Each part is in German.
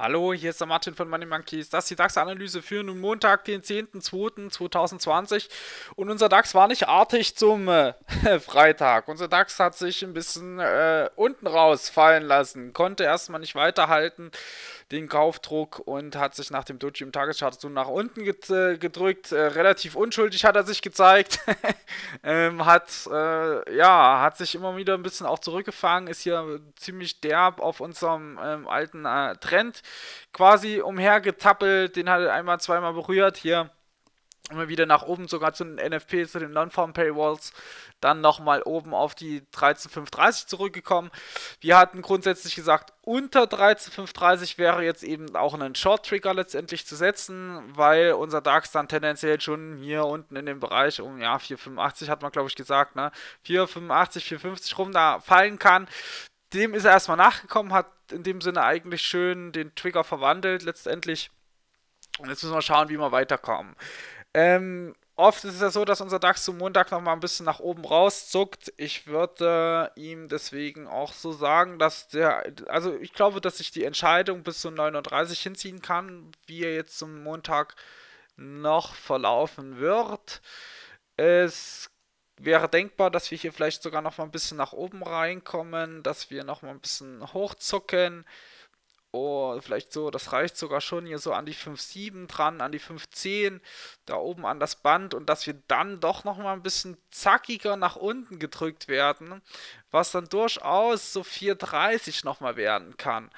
Hallo, hier ist der Martin von Money Monkeys. Das ist die DAX-Analyse für nun Montag, den 10.02.2020. Und unser DAX war nicht artig zum äh, Freitag. Unser DAX hat sich ein bisschen äh, unten rausfallen lassen, konnte erstmal nicht weiterhalten den Kaufdruck und hat sich nach dem Doji im Tageschart so nach unten äh, gedrückt. Äh, relativ unschuldig hat er sich gezeigt. ähm, hat, äh, ja, hat sich immer wieder ein bisschen auch zurückgefangen, ist hier ziemlich derb auf unserem ähm, alten äh, Trend quasi umhergetappelt. Den hat er einmal, zweimal berührt hier immer wieder nach oben, sogar zu den NFPs, zu den Non-Farm Paywalls, dann nochmal oben auf die 13530 zurückgekommen. Wir hatten grundsätzlich gesagt, unter 13530 wäre jetzt eben auch ein Short Trigger letztendlich zu setzen, weil unser DAX dann tendenziell schon hier unten in dem Bereich um ja 485 hat man glaube ich gesagt, ne? 485, 450 rum da fallen kann. Dem ist er erstmal nachgekommen, hat in dem Sinne eigentlich schön den Trigger verwandelt letztendlich. Und jetzt müssen wir schauen, wie wir weiterkommen. Ähm, oft ist es ja so, dass unser DAX zum Montag nochmal ein bisschen nach oben rauszuckt. Ich würde äh, ihm deswegen auch so sagen, dass der, also ich glaube, dass ich die Entscheidung bis zu 39 hinziehen kann, wie er jetzt zum Montag noch verlaufen wird. Es wäre denkbar, dass wir hier vielleicht sogar nochmal ein bisschen nach oben reinkommen, dass wir nochmal ein bisschen hochzucken. Oh, vielleicht so, das reicht sogar schon hier so an die 5,7 dran, an die 5,10, da oben an das Band und dass wir dann doch nochmal ein bisschen zackiger nach unten gedrückt werden, was dann durchaus so 4,30 nochmal werden kann.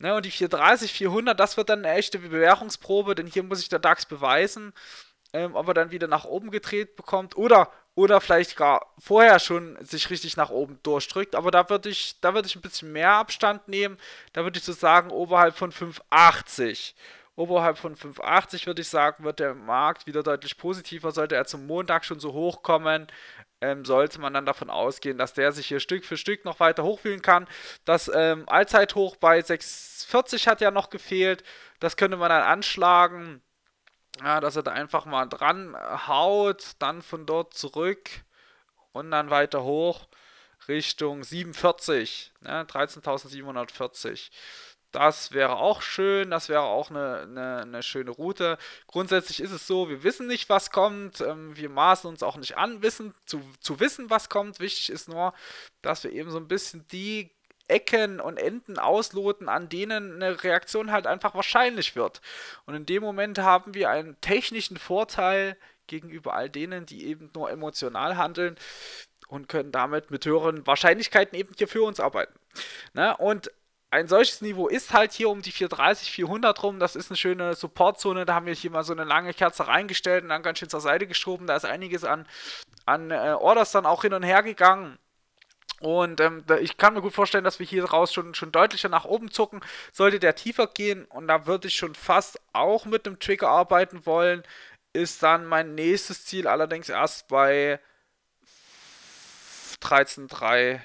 Ne, und die 4,30, 400, das wird dann eine echte Bewährungsprobe, denn hier muss ich der DAX beweisen, ähm, ob er dann wieder nach oben gedreht bekommt oder oder vielleicht gar vorher schon sich richtig nach oben durchdrückt. Aber da würde ich, da würde ich ein bisschen mehr Abstand nehmen. Da würde ich so sagen, oberhalb von 580. Oberhalb von 580 würde ich sagen, wird der Markt wieder deutlich positiver. Sollte er zum Montag schon so hochkommen, ähm, sollte man dann davon ausgehen, dass der sich hier Stück für Stück noch weiter hochwühlen kann. Das ähm, Allzeithoch bei 640 hat ja noch gefehlt. Das könnte man dann anschlagen. Ja, dass er da einfach mal dran äh, haut, dann von dort zurück und dann weiter hoch Richtung 47, ne? 13.740. Das wäre auch schön, das wäre auch eine, eine, eine, schöne Route. Grundsätzlich ist es so, wir wissen nicht, was kommt. Ähm, wir maßen uns auch nicht an, wissen, zu, zu wissen, was kommt. Wichtig ist nur, dass wir eben so ein bisschen die Ecken und Enden ausloten, an denen eine Reaktion halt einfach wahrscheinlich wird. Und in dem Moment haben wir einen technischen Vorteil gegenüber all denen, die eben nur emotional handeln und können damit mit höheren Wahrscheinlichkeiten eben hier für uns arbeiten. Ne? Und ein solches Niveau ist halt hier um die 430, 400 rum. Das ist eine schöne Supportzone. Da haben wir hier mal so eine lange Kerze reingestellt und dann ganz schön zur Seite geschoben. Da ist einiges an, an äh, Orders dann auch hin und her gegangen. Und ähm, ich kann mir gut vorstellen, dass wir hier raus schon, schon deutlicher nach oben zucken. Sollte der tiefer gehen und da würde ich schon fast auch mit einem Trigger arbeiten wollen, ist dann mein nächstes Ziel allerdings erst bei 13,330.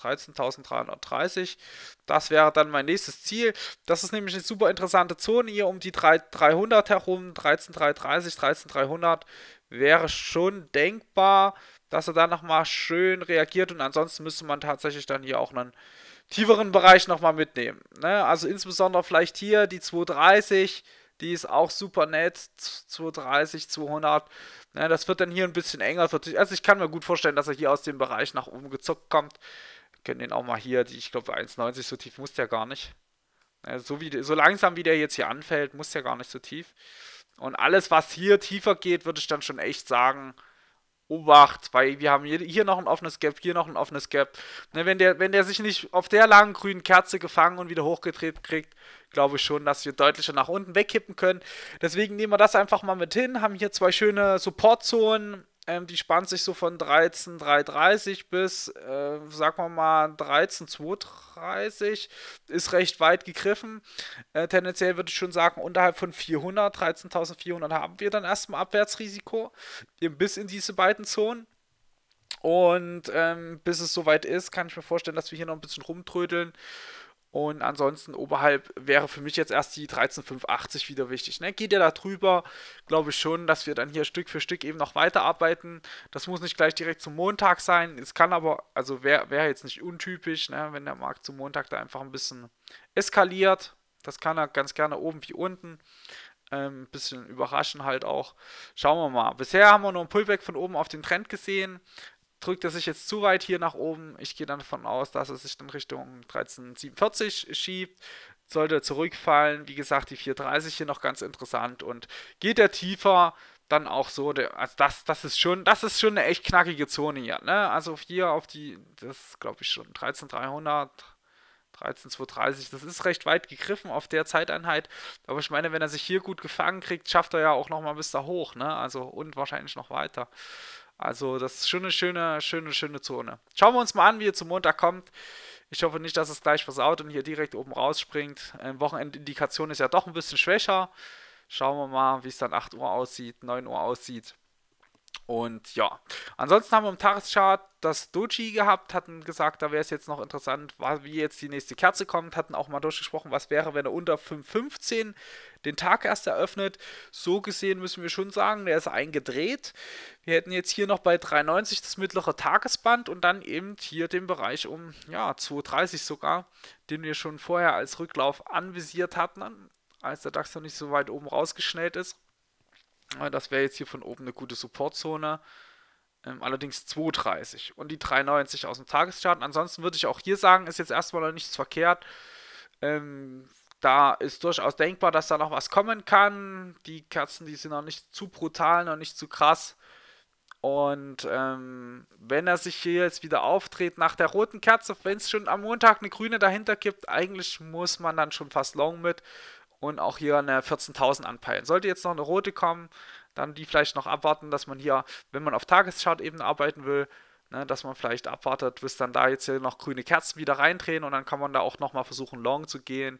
13.330. Das wäre dann mein nächstes Ziel. Das ist nämlich eine super interessante Zone hier um die 3, 300 herum. 13.330, 13.300 wäre schon denkbar dass er da nochmal schön reagiert und ansonsten müsste man tatsächlich dann hier auch einen tieferen Bereich nochmal mitnehmen. Ne? Also insbesondere vielleicht hier die 230, die ist auch super nett, 230, 200. Ne? Das wird dann hier ein bisschen enger. Also ich kann mir gut vorstellen, dass er hier aus dem Bereich nach oben gezockt kommt. Wir können den auch mal hier, die, ich glaube 1,90, so tief muss der gar nicht. Ne, so, wie, so langsam wie der jetzt hier anfällt, muss der gar nicht so tief. Und alles, was hier tiefer geht, würde ich dann schon echt sagen, Obacht, weil wir haben hier noch ein offenes Gap, hier noch ein offenes Gap. Ne, wenn, der, wenn der sich nicht auf der langen grünen Kerze gefangen und wieder hochgetreten kriegt, glaube ich schon, dass wir deutlicher nach unten wegkippen können. Deswegen nehmen wir das einfach mal mit hin, haben hier zwei schöne Supportzonen ähm, die spannt sich so von 13,330 bis, äh, sagen wir mal, 13,230. Ist recht weit gegriffen. Äh, tendenziell würde ich schon sagen, unterhalb von 400, 13.400 haben wir dann erstmal Abwärtsrisiko. bis in diese beiden Zonen. Und ähm, bis es soweit ist, kann ich mir vorstellen, dass wir hier noch ein bisschen rumtrödeln. Und ansonsten oberhalb wäre für mich jetzt erst die 13,580 wieder wichtig. Ne? Geht ihr da drüber, glaube ich schon, dass wir dann hier Stück für Stück eben noch weiterarbeiten. Das muss nicht gleich direkt zum Montag sein. Es kann aber, also wäre wär jetzt nicht untypisch, ne? wenn der Markt zum Montag da einfach ein bisschen eskaliert. Das kann er ganz gerne oben wie unten. Ähm, bisschen überraschen halt auch. Schauen wir mal. Bisher haben wir nur ein Pullback von oben auf den Trend gesehen drückt er sich jetzt zu weit hier nach oben. Ich gehe dann davon aus, dass er sich dann Richtung 1347 schiebt. Sollte er zurückfallen, wie gesagt, die 430 hier noch ganz interessant und geht er tiefer, dann auch so, also das, das ist schon, das ist schon eine echt knackige Zone hier, ne? Also hier auf die, das glaube ich schon, 13300, 13230, das ist recht weit gegriffen auf der Zeiteinheit, aber ich meine, wenn er sich hier gut gefangen kriegt, schafft er ja auch nochmal bis da hoch, ne? Also und wahrscheinlich noch weiter. Also, das ist schon eine schöne, schöne, schöne Zone. Schauen wir uns mal an, wie ihr zum Montag kommt. Ich hoffe nicht, dass es gleich versaut und hier direkt oben rausspringt. Ähm, Wochenendindikation ist ja doch ein bisschen schwächer. Schauen wir mal, wie es dann 8 Uhr aussieht, 9 Uhr aussieht. Und ja, ansonsten haben wir im Tageschart das Doji gehabt, hatten gesagt, da wäre es jetzt noch interessant, wie jetzt die nächste Kerze kommt, hatten auch mal durchgesprochen, was wäre, wenn er unter 5,15 den Tag erst eröffnet. So gesehen müssen wir schon sagen, der ist eingedreht. Wir hätten jetzt hier noch bei 3,90 das mittlere Tagesband und dann eben hier den Bereich um ja, 2,30 sogar, den wir schon vorher als Rücklauf anvisiert hatten, als der DAX noch nicht so weit oben rausgeschnellt ist. Das wäre jetzt hier von oben eine gute Supportzone. Ähm, allerdings 2,30 und die 3,90 aus dem Tageschart. Ansonsten würde ich auch hier sagen, ist jetzt erstmal noch nichts verkehrt. Ähm, da ist durchaus denkbar, dass da noch was kommen kann. Die Kerzen, die sind noch nicht zu brutal, noch nicht zu krass. Und ähm, wenn er sich hier jetzt wieder auftritt nach der roten Kerze, wenn es schon am Montag eine grüne dahinter gibt, eigentlich muss man dann schon fast long mit und auch hier eine 14.000 anpeilen. Sollte jetzt noch eine rote kommen, dann die vielleicht noch abwarten, dass man hier, wenn man auf Tageschart-Ebene arbeiten will, ne, dass man vielleicht abwartet, bis dann da jetzt hier noch grüne Kerzen wieder reindrehen und dann kann man da auch nochmal versuchen, long zu gehen,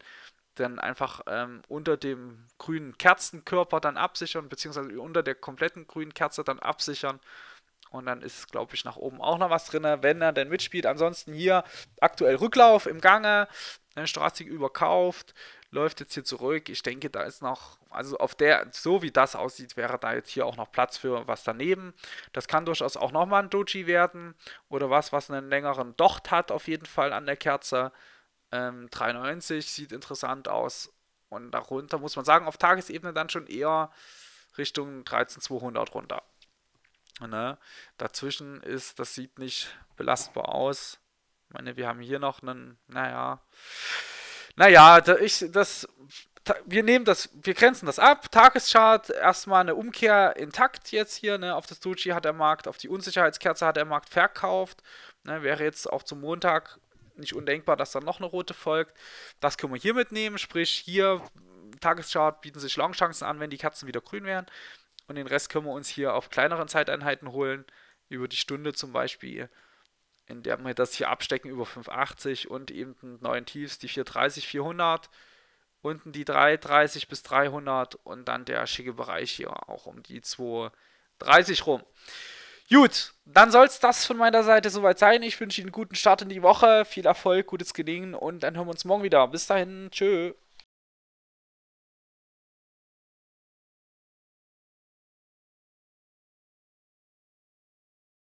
dann einfach ähm, unter dem grünen Kerzenkörper dann absichern, beziehungsweise unter der kompletten grünen Kerze dann absichern. Und dann ist, glaube ich, nach oben auch noch was drin, wenn er denn mitspielt. Ansonsten hier aktuell Rücklauf im Gange, ne, Straßig überkauft, läuft jetzt hier zurück. Ich denke, da ist noch, also auf der, so wie das aussieht, wäre da jetzt hier auch noch Platz für was daneben. Das kann durchaus auch nochmal ein Doji werden oder was, was einen längeren Docht hat, auf jeden Fall an der Kerze. Ähm, 93 sieht interessant aus. Und darunter muss man sagen, auf Tagesebene dann schon eher Richtung 13200 runter. Ne? Dazwischen ist, das sieht nicht belastbar aus. Ich meine, wir haben hier noch einen, naja, naja, da ich, das, wir nehmen das, wir grenzen das ab. Tageschart, erstmal eine Umkehr intakt jetzt hier, ne? Auf das Doji hat der Markt, auf die Unsicherheitskerze hat der Markt verkauft. Ne? Wäre jetzt auch zum Montag nicht undenkbar, dass dann noch eine rote folgt. Das können wir hier mitnehmen, sprich hier Tageschart bieten sich Longchancen an, wenn die Kerzen wieder grün wären. Und den Rest können wir uns hier auf kleineren Zeiteinheiten holen, über die Stunde zum Beispiel in der wir das hier abstecken über 580 und eben einen neuen Tiefs, die 430, 400, unten die 330 bis 300 und dann der schicke Bereich hier auch um die 230 rum. Gut, dann soll es das von meiner Seite soweit sein. Ich wünsche Ihnen einen guten Start in die Woche, viel Erfolg, gutes Gelingen und dann hören wir uns morgen wieder. Bis dahin, tschö.